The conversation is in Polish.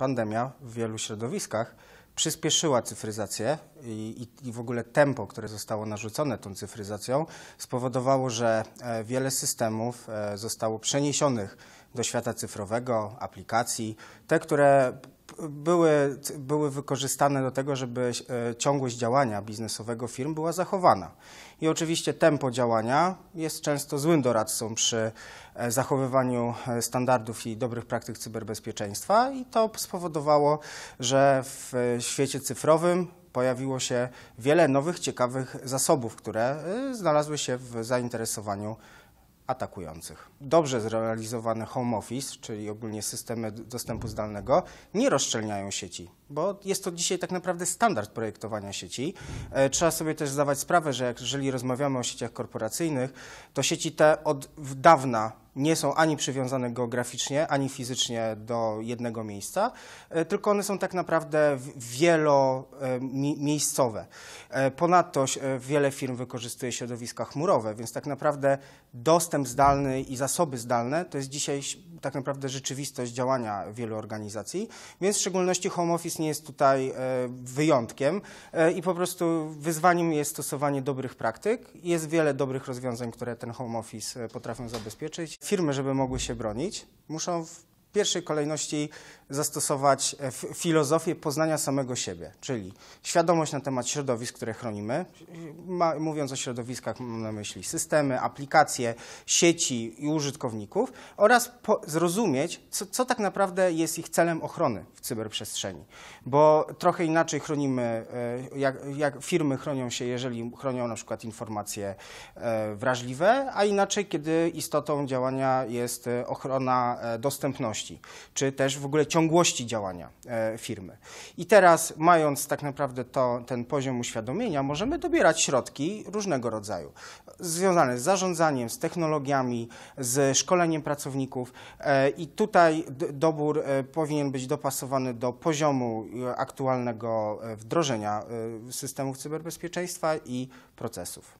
pandemia w wielu środowiskach przyspieszyła cyfryzację i, i, w ogóle tempo, które zostało narzucone tą cyfryzacją, spowodowało, że e, wiele systemów e, zostało przeniesionych do świata cyfrowego, aplikacji, te, które były, były wykorzystane do tego, żeby e, ciągłość działania biznesowego firm była zachowana. I oczywiście tempo działania jest często złym doradcą przy e, zachowywaniu e, standardów i dobrych praktyk cyberbezpieczeństwa, i to spowodowało, że w świecie cyfrowym pojawiło się wiele nowych, ciekawych zasobów, które znalazły się w zainteresowaniu atakujących. Dobrze zrealizowane home office, czyli ogólnie systemy dostępu zdalnego, nie rozszczelniają sieci, bo jest to dzisiaj tak naprawdę standard projektowania sieci. E, trzeba sobie też zdawać sprawę, że jeżeli rozmawiamy o sieciach korporacyjnych, to sieci te od dawna nie są ani przywiązane geograficznie, ani fizycznie do jednego miejsca, e, tylko one są tak naprawdę wielomiejscowe. E, e, ponadto wiele firm wykorzystuje środowiska chmurowe, więc tak naprawdę dostęp zdalny i zasoby zdalne to jest dzisiaj tak naprawdę rzeczywistość działania wielu organizacji, więc w szczególności home office nie jest tutaj e, wyjątkiem e, i po prostu wyzwaniem jest stosowanie dobrych praktyk. Jest wiele dobrych rozwiązań, które ten home office e, potrafią zabezpieczyć. Firmy, żeby mogły się bronić, muszą w pierwszej kolejności zastosować e, filozofię poznania samego siebie, czyli świadomość na temat środowisk, które chronimy. mówiąc o środowiskach, mam na myśli systemy, aplikacje, sieci i użytkowników oraz zrozumieć, co, co, tak naprawdę jest ich celem ochrony w cyberprzestrzeni. Bo trochę inaczej chronimy, e, jak, jak firmy chronią się, jeżeli chronią na przykład informacje e, wrażliwe, a inaczej, kiedy istotą działania jest ochrona dostępności czy też w ogóle ciągłości działania e, firmy. I teraz, mając tak naprawdę to, ten poziom uświadomienia, możemy dobierać środki różnego rodzaju, związane z zarządzaniem, z technologiami, z szkoleniem pracowników. E, I tutaj dobór e, powinien być dopasowany do poziomu aktualnego wdrożenia systemów cyberbezpieczeństwa i procesów.